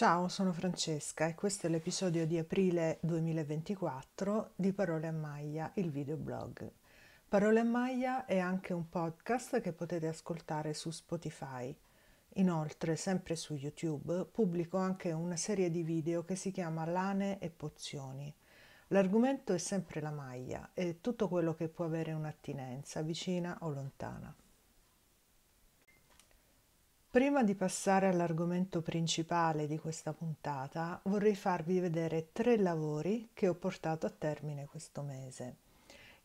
Ciao, sono Francesca e questo è l'episodio di aprile 2024 di Parole a Maglia, il videoblog. Parole a Maglia è anche un podcast che potete ascoltare su Spotify. Inoltre, sempre su YouTube, pubblico anche una serie di video che si chiama Lane e Pozioni. L'argomento è sempre la maglia e tutto quello che può avere un'attinenza, vicina o lontana. Prima di passare all'argomento principale di questa puntata, vorrei farvi vedere tre lavori che ho portato a termine questo mese.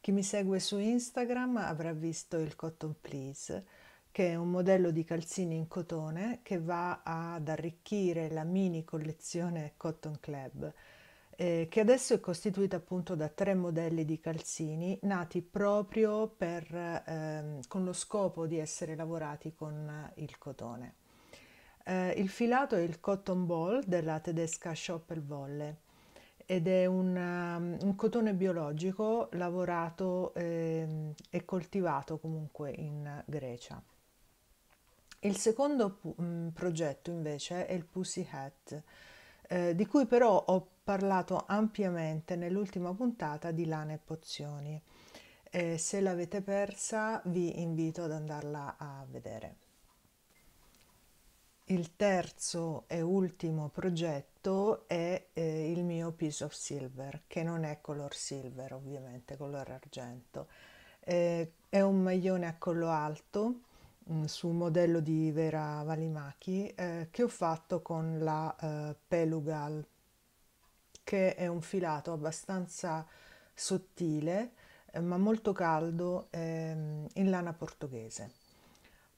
Chi mi segue su Instagram avrà visto il Cotton Please, che è un modello di calzini in cotone che va ad arricchire la mini collezione Cotton Club eh, che adesso è costituita appunto da tre modelli di calzini nati proprio per, eh, con lo scopo di essere lavorati con il cotone. Eh, il filato è il cotton ball della tedesca Schoppelwolle ed è un, um, un, cotone biologico lavorato ehm, e coltivato comunque in Grecia. Il secondo pu- mh, mm, progetto invece è il Pussy Hat, eh, di cui però ho parlato ampiamente nell'ultima puntata di Lana e Pozioni. E se l'avete persa vi invito ad andarla a vedere. Il terzo e ultimo progetto è eh, il mio Piece of Silver, che non è color silver ovviamente, color argento. Eh, è un maglione a collo alto mh, mm, su un modello di Vera Valimachi eh, che ho fatto con la eh, Pelugal che è un filato abbastanza sottile eh, ma molto caldo ehm, in lana portoghese.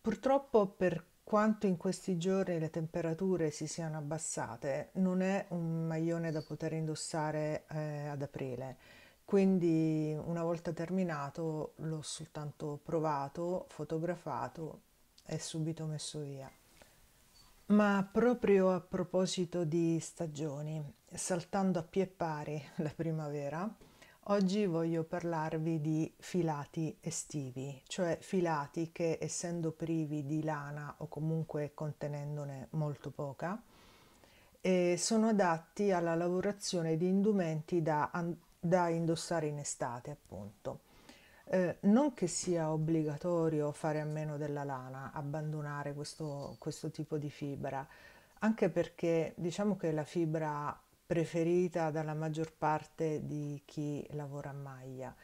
Purtroppo per quanto in questi giorni le temperature si siano abbassate, non è un maglione da poter indossare eh, ad aprile, quindi una volta terminato l'ho soltanto provato, fotografato e subito messo via. Ma proprio a proposito di stagioni, saltando a pie pari la primavera, oggi voglio parlarvi di filati estivi, cioè filati che essendo privi di lana o comunque contenendone molto poca, eh, sono adatti alla lavorazione di indumenti da, da indossare in estate, appunto. Eh, non che sia obbligatorio fare a meno della lana, abbandonare questo, questo tipo di fibra, anche perché diciamo che è la fibra preferita dalla maggior parte di chi lavora a maglia.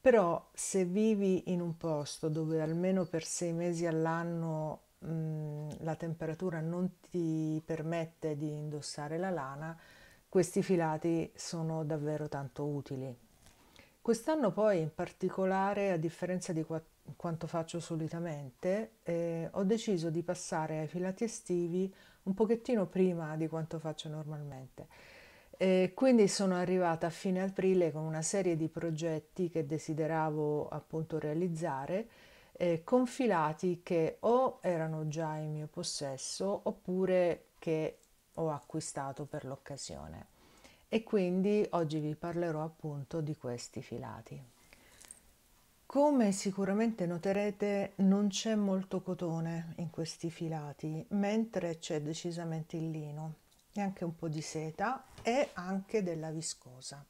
Però se vivi in un posto dove almeno per sei mesi all'anno la temperatura non ti permette di indossare la lana, questi filati sono davvero tanto utili. Quest'anno poi in particolare, a differenza di qua- quanto faccio solitamente, eh, ho deciso di passare ai filati estivi un pochettino prima di quanto faccio normalmente. E quindi sono arrivata a fine aprile con una serie di progetti che desideravo appunto realizzare, eh, con filati che o erano già in mio possesso oppure che ho acquistato per l'occasione e quindi oggi vi parlerò appunto di questi filati. Come sicuramente noterete non c'è molto cotone in questi filati, mentre c'è decisamente il lino e anche un po' di seta e anche della viscosa.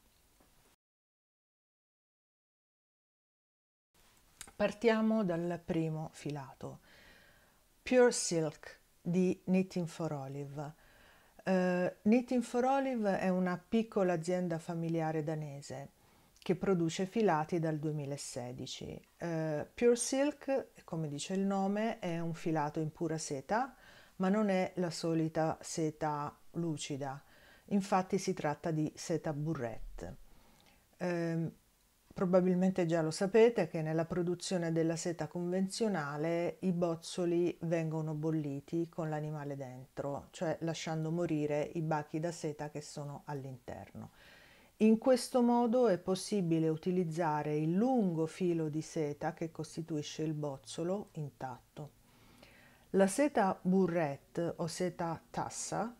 Partiamo dal primo filato, Pure Silk di Knitting for Olive. Uh, Knitting for Olive è una piccola azienda familiare danese che produce filati dal 2016. Uh, eh, Pure Silk, come dice il nome, è un filato in pura seta, ma non è la solita seta lucida. Infatti si tratta di seta burrette. Uh, Probabilmente già lo sapete che nella produzione della seta convenzionale i bozzoli vengono bolliti con l'animale dentro, cioè lasciando morire i bacchi da seta che sono all'interno. In questo modo è possibile utilizzare il lungo filo di seta che costituisce il bozzolo intatto. La seta burrette o seta tassa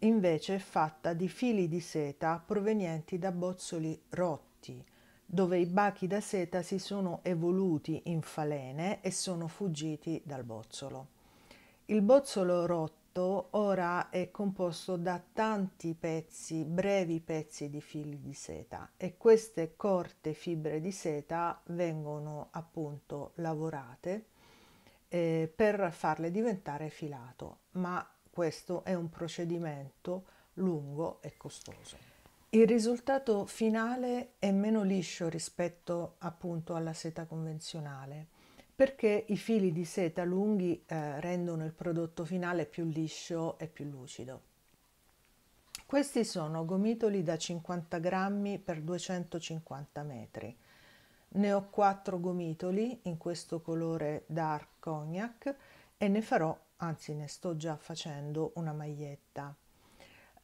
invece è fatta di fili di seta provenienti da bozzoli rotti dove i bachi da seta si sono evoluti in falene e sono fuggiti dal bozzolo. Il bozzolo rotto ora è composto da tanti pezzi, brevi pezzi di fili di seta e queste corte fibre di seta vengono appunto lavorate eh, per farle diventare filato, ma questo è un procedimento lungo e costoso. Il risultato finale è meno liscio rispetto appunto alla seta convenzionale perché i fili di seta lunghi eh, rendono il prodotto finale più liscio e più lucido. Questi sono gomitoli da 50 grammi per 250 metri. Ne ho quattro gomitoli in questo colore dark cognac e ne farò, anzi ne sto già facendo una maglietta.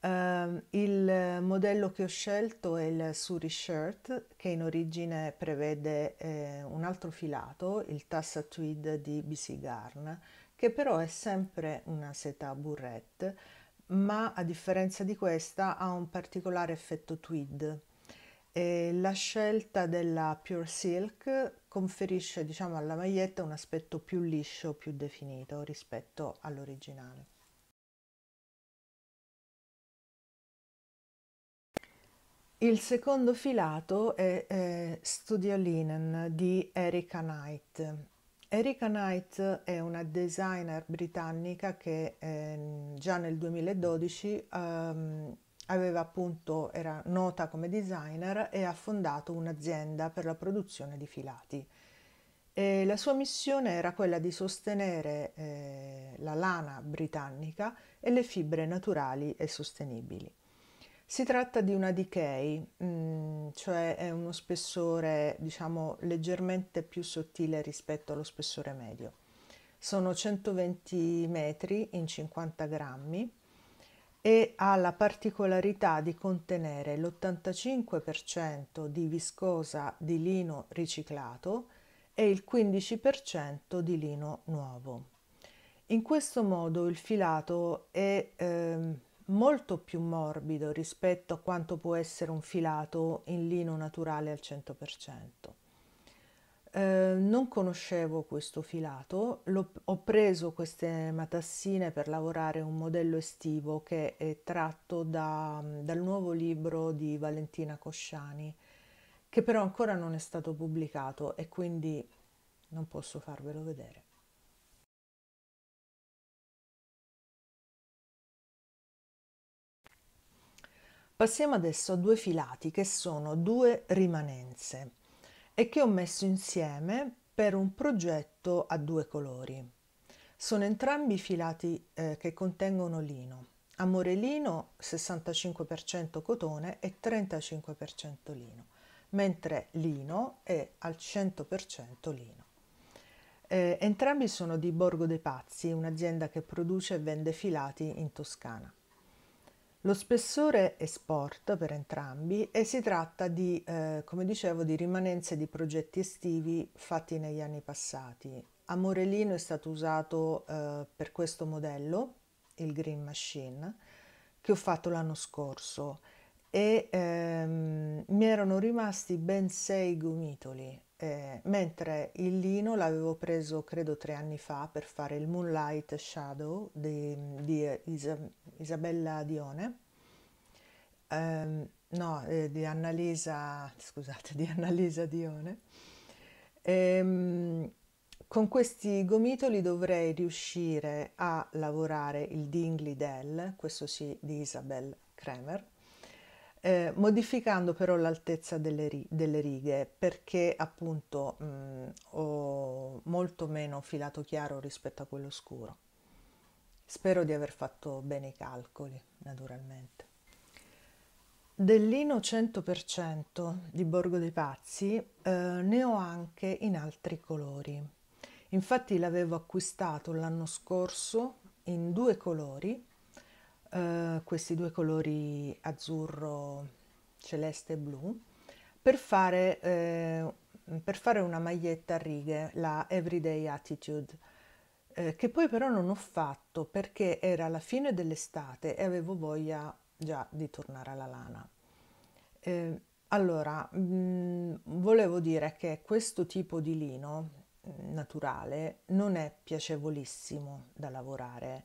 Uh, il modello che ho scelto è il Suri Shirt che in origine prevede eh, un altro filato, il Tassa Tweed di BC Garn, che però è sempre una seta burrette, ma a differenza di questa ha un particolare effetto tweed. E la scelta della Pure Silk conferisce diciamo, alla maglietta un aspetto più liscio, più definito rispetto all'originale. Il secondo filato è eh, Studio Linen di Erika Knight. Erika Knight è una designer britannica che eh, già nel 2012 ehm, aveva appunto, era nota come designer e ha fondato un'azienda per la produzione di filati. E la sua missione era quella di sostenere eh, la lana britannica e le fibre naturali e sostenibili. Si tratta di una decay, mm, cioè è uno spessore diciamo leggermente più sottile rispetto allo spessore medio. Sono 120 metri in 50 grammi e ha la particolarità di contenere l'85% di viscosa di lino riciclato e il 15% di lino nuovo. In questo modo il filato è eh, molto più morbido rispetto a quanto può essere un filato in lino naturale al 100%. Eh, non conoscevo questo filato, L'ho, ho preso queste matassine per lavorare un modello estivo che è tratto da, dal nuovo libro di Valentina Cosciani, che però ancora non è stato pubblicato e quindi non posso farvelo vedere. Passiamo adesso a due filati che sono due rimanenze e che ho messo insieme per un progetto a due colori. Sono entrambi filati eh, che contengono lino, amorelino 65% cotone e 35% lino, mentre lino è al 100% lino. Eh, entrambi sono di Borgo dei Pazzi, un'azienda che produce e vende filati in Toscana. Lo spessore è sport per entrambi e si tratta di, eh, come dicevo, di rimanenze di progetti estivi fatti negli anni passati. A è stato usato eh, per questo modello, il Green Machine, che ho fatto l'anno scorso e ehm, mi erano rimasti ben sei gomitoli eh, mentre il lino l'avevo preso credo tre anni fa per fare il Moonlight Shadow di, di eh, Isa, Isabella Dione, eh, no, eh, di Annalisa, scusate, di Annalisa Dione. Ehm, con questi gomitoli dovrei riuscire a lavorare il Dingley Dell, questo sì di Isabel Kremer, eh, modificando però l'altezza delle, ri- delle righe perché appunto mh, ho molto meno filato chiaro rispetto a quello scuro. Spero di aver fatto bene i calcoli, naturalmente. Del lino 100% di Borgo dei Pazzi eh, ne ho anche in altri colori. Infatti l'avevo acquistato l'anno scorso in due colori eh, questi due colori azzurro celeste e blu per fare, eh, per fare una maglietta a righe, la Everyday Attitude, eh, che poi però non ho fatto perché era la fine dell'estate e avevo voglia già di tornare alla lana. Eh, allora, mh, mm, volevo dire che questo tipo di lino mm, naturale non è piacevolissimo da lavorare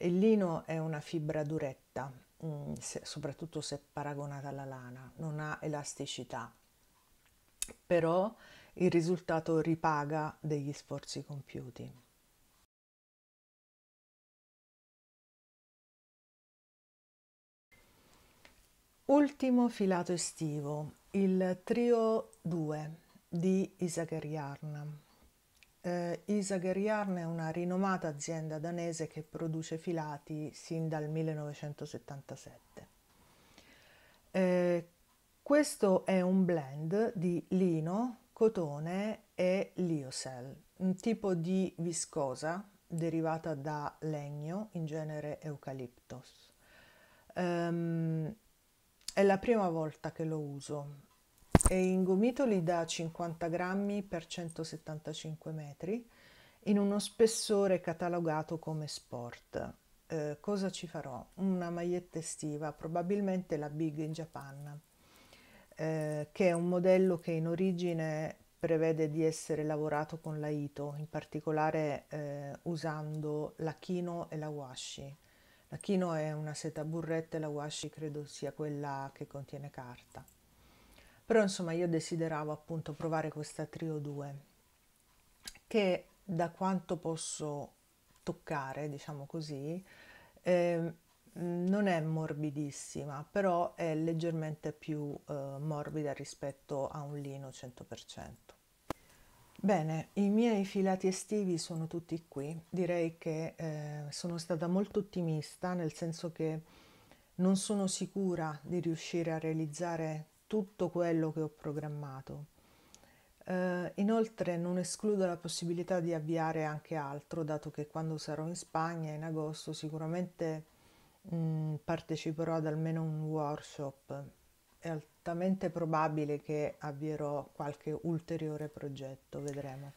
il lino è una fibra duretta, mm, soprattutto se paragonata alla lana, non ha elasticità, però il risultato ripaga degli sforzi compiuti. Ultimo filato estivo, il trio 2 di Isaac Yarn eh, Isageriarn è una rinomata azienda danese che produce filati sin dal 1977. Eh, questo è un blend di lino, cotone e liocell, un tipo di viscosa derivata da legno, in genere eucaliptus. Um, ehm, è la prima volta che lo uso, e in gomitoli da 50 grammi per 175 metri in uno spessore catalogato come sport. Eh, cosa ci farò? Una maglietta estiva, probabilmente la Big in Japan, eh, che è un modello che in origine prevede di essere lavorato con la Ito, in particolare eh, usando la Kino e la Washi. La Kino è una seta burretta e la Washi credo sia quella che contiene carta. Però insomma io desideravo appunto provare questa Trio 2 che da quanto posso toccare, diciamo così, eh, non è morbidissima, però è leggermente più eh, morbida rispetto a un lino 100%. Bene, i miei filati estivi sono tutti qui. Direi che eh, sono stata molto ottimista, nel senso che non sono sicura di riuscire a realizzare tutto quello che ho programmato. Eh, inoltre non escludo la possibilità di avviare anche altro, dato che quando sarò in Spagna in agosto sicuramente mh, mm, parteciperò ad almeno un workshop. È altamente probabile che avvierò qualche ulteriore progetto, vedremo.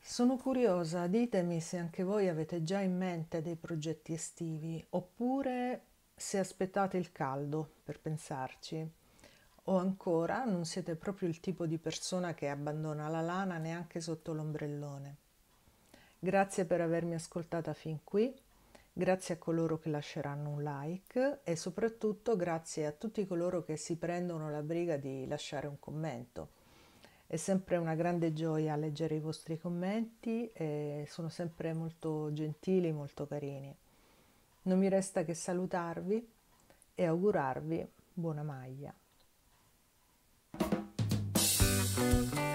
Sono curiosa, ditemi se anche voi avete già in mente dei progetti estivi oppure se aspettate il caldo per pensarci. O ancora non siete proprio il tipo di persona che abbandona la lana neanche sotto l'ombrellone. Grazie per avermi ascoltata fin qui, grazie a coloro che lasceranno un like e soprattutto grazie a tutti coloro che si prendono la briga di lasciare un commento. È sempre una grande gioia leggere i vostri commenti e sono sempre molto gentili, molto carini. Non mi resta che salutarvi e augurarvi buona maglia. あっ